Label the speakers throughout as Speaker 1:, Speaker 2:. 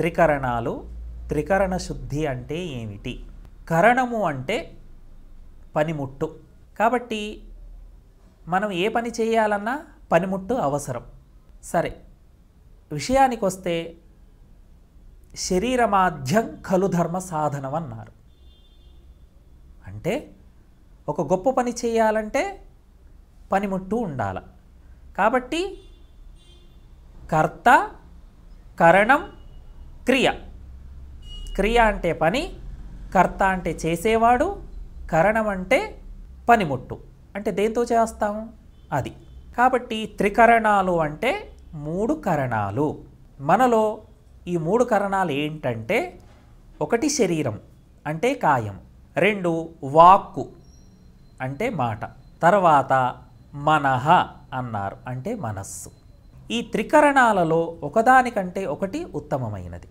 Speaker 1: త్రికరణాలు త్రికరణ శుద్ధి అంటే ఏమిటి కరణము అంటే పనిముట్టు కాబట్టి మనం ఏ పని చేయాలన్నా పనిముట్టు అవసరం సరే విషయానికి వస్తే శరీరమాధ్యం కలుధర్మ ధర్మ సాధనం అన్నారు అంటే ఒక గొప్ప పని చేయాలంటే పనిముట్టు ఉండాలి కాబట్టి కర్త కరణం క్రియ క్రియ అంటే పని కర్త అంటే చేసేవాడు కరణం అంటే పనిముట్టు అంటే దేంతో చేస్తాము అది కాబట్టి త్రికరణాలు అంటే మూడు కరణాలు మనలో ఈ మూడు కరణాలు ఏంటంటే ఒకటి శరీరం అంటే కాయం రెండు వాక్కు అంటే మాట తర్వాత మనహ అన్నారు అంటే మనస్సు ఈ త్రికరణాలలో ఒకదానికంటే ఒకటి ఉత్తమమైనది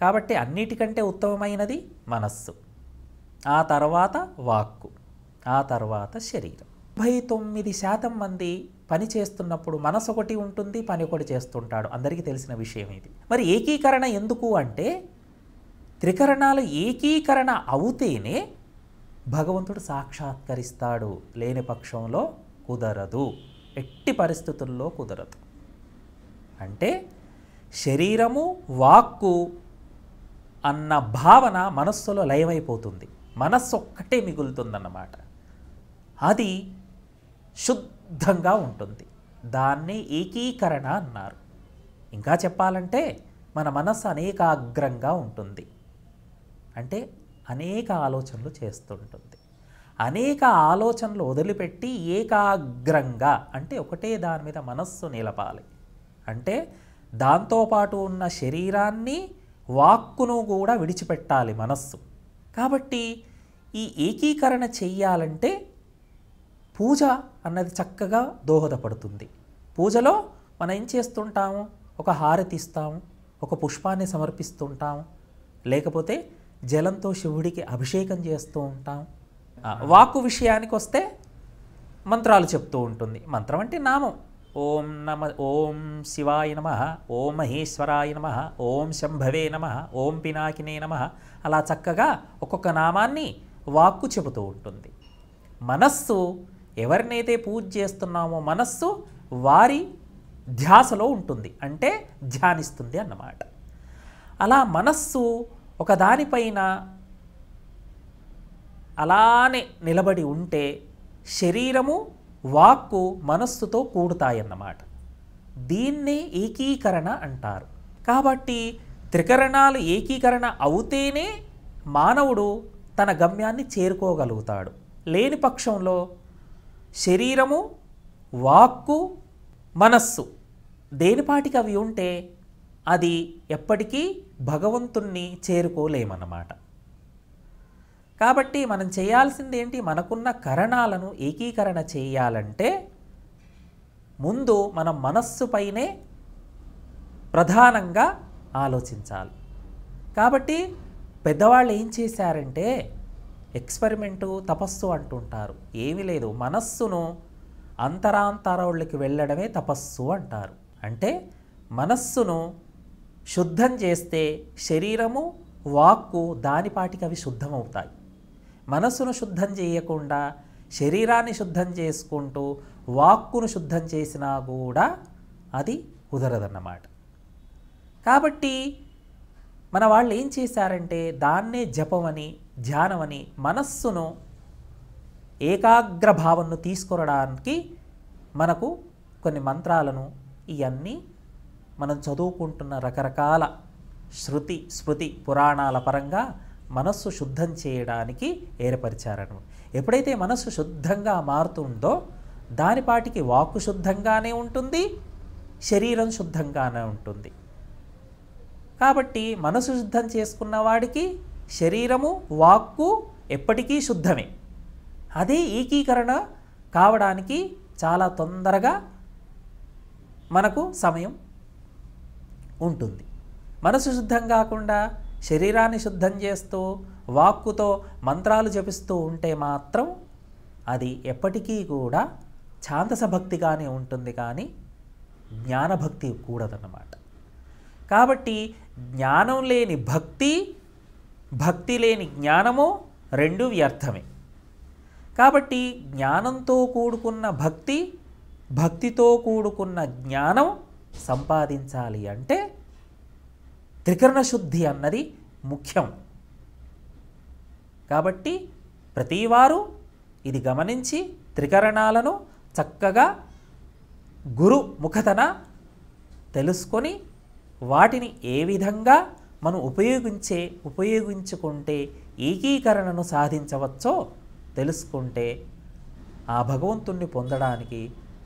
Speaker 1: కాబట్టి అన్నిటికంటే ఉత్తమమైనది మనస్సు ఆ తర్వాత వాక్కు ఆ తర్వాత శరీరం డెబ్భై తొమ్మిది శాతం మంది పని చేస్తున్నప్పుడు మనసు ఒకటి ఉంటుంది పని ఒకటి చేస్తుంటాడు అందరికీ తెలిసిన విషయం ఇది మరి ఏకీకరణ ఎందుకు అంటే త్రికరణాలు ఏకీకరణ అవుతేనే భగవంతుడు సాక్షాత్కరిస్తాడు లేని పక్షంలో కుదరదు ఎట్టి పరిస్థితుల్లో కుదరదు అంటే శరీరము వాక్కు అన్న భావన మనస్సులో లయమైపోతుంది మనస్సు ఒక్కటే మిగులుతుందన్నమాట అది శుద్ధంగా ఉంటుంది దాన్ని ఏకీకరణ అన్నారు ఇంకా చెప్పాలంటే మన మనస్సు అనేకాగ్రంగా ఉంటుంది అంటే అనేక ఆలోచనలు చేస్తుంటుంది అనేక ఆలోచనలు వదిలిపెట్టి ఏకాగ్రంగా అంటే ఒకటే దాని మీద మనస్సు నిలపాలి అంటే దాంతోపాటు ఉన్న శరీరాన్ని వాక్కును కూడా విడిచిపెట్టాలి మనస్సు కాబట్టి ఈ ఏకీకరణ చెయ్యాలంటే పూజ అన్నది చక్కగా దోహదపడుతుంది పూజలో మనం ఏం చేస్తుంటాము ఒక హారతి ఇస్తాము ఒక పుష్పాన్ని సమర్పిస్తుంటాము లేకపోతే జలంతో శివుడికి అభిషేకం చేస్తూ ఉంటాం వాక్కు విషయానికి వస్తే మంత్రాలు చెప్తూ ఉంటుంది మంత్రం అంటే నామం ఓం నమ ఓం శివాయ నమ ఓం మహేశ్వరాయ నమ ఓం శంభవే నమ ఓం పినాకినే నమ అలా చక్కగా ఒక్కొక్క నామాన్ని వాక్కు చెబుతూ ఉంటుంది మనస్సు ఎవరినైతే పూజ చేస్తున్నామో మనస్సు వారి ధ్యాసలో ఉంటుంది అంటే ధ్యానిస్తుంది అన్నమాట అలా మనస్సు ఒకదానిపైన అలానే నిలబడి ఉంటే శరీరము వాక్కు మనస్సుతో కూడుతాయన్నమాట దీన్నే ఏకీకరణ అంటారు కాబట్టి త్రికరణాలు ఏకీకరణ అవుతేనే మానవుడు తన గమ్యాన్ని చేరుకోగలుగుతాడు లేని పక్షంలో శరీరము వాక్కు మనస్సు దేనిపాటికి అవి ఉంటే అది ఎప్పటికీ భగవంతుణ్ణి చేరుకోలేమన్నమాట కాబట్టి మనం చేయాల్సింది ఏంటి మనకున్న కరణాలను ఏకీకరణ చేయాలంటే ముందు మన మనస్సుపైనే ప్రధానంగా ఆలోచించాలి కాబట్టి పెద్దవాళ్ళు ఏం చేశారంటే ఎక్స్పెరిమెంటు తపస్సు అంటుంటారు ఏమీ లేదు మనస్సును అంతరాంతరాళ్ళకి వెళ్ళడమే తపస్సు అంటారు అంటే మనస్సును శుద్ధం చేస్తే శరీరము వాక్కు దానిపాటికి అవి శుద్ధమవుతాయి మనస్సును శుద్ధం చేయకుండా శరీరాన్ని శుద్ధం చేసుకుంటూ వాక్కును శుద్ధం చేసినా కూడా అది కుదరదన్నమాట కాబట్టి మన వాళ్ళు ఏం చేశారంటే దాన్నే జపమని ధ్యానమని మనస్సును ఏకాగ్ర భావంను తీసుకురడానికి మనకు కొన్ని మంత్రాలను ఇవన్నీ మనం చదువుకుంటున్న రకరకాల శృతి స్మృతి పురాణాల పరంగా మనస్సు శుద్ధం చేయడానికి ఏర్పరిచారను ఎప్పుడైతే మనస్సు శుద్ధంగా మారుతుందో దానిపాటికి వాక్కు శుద్ధంగానే ఉంటుంది శరీరం శుద్ధంగానే ఉంటుంది కాబట్టి మనసు శుద్ధం చేసుకున్న వాడికి శరీరము వాక్కు ఎప్పటికీ శుద్ధమే అదే ఏకీకరణ కావడానికి చాలా తొందరగా మనకు సమయం ఉంటుంది మనసు శుద్ధం కాకుండా శరీరాన్ని శుద్ధం చేస్తూ వాక్కుతో మంత్రాలు జపిస్తూ ఉంటే మాత్రం అది ఎప్పటికీ కూడా ఛాందస భక్తిగానే ఉంటుంది కానీ జ్ఞానభక్తి కూడదన్నమాట కాబట్టి జ్ఞానం లేని భక్తి భక్తి లేని జ్ఞానము రెండు వ్యర్థమే కాబట్టి జ్ఞానంతో కూడుకున్న భక్తి భక్తితో కూడుకున్న జ్ఞానం సంపాదించాలి అంటే త్రికరణ శుద్ధి అన్నది ముఖ్యం కాబట్టి ప్రతివారు ఇది గమనించి త్రికరణాలను చక్కగా గురు ముఖతన తెలుసుకొని వాటిని ఏ విధంగా మనం ఉపయోగించే ఉపయోగించుకుంటే ఏకీకరణను సాధించవచ్చో తెలుసుకుంటే ఆ భగవంతుణ్ణి పొందడానికి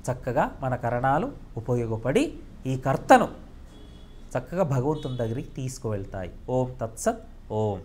Speaker 1: చక్కగా మన కరణాలు ఉపయోగపడి ఈ కర్తను చక్కగా భగవంతుని దగ్గరికి తీసుకువెళ్తాయి ఓం తత్సత్ ఓం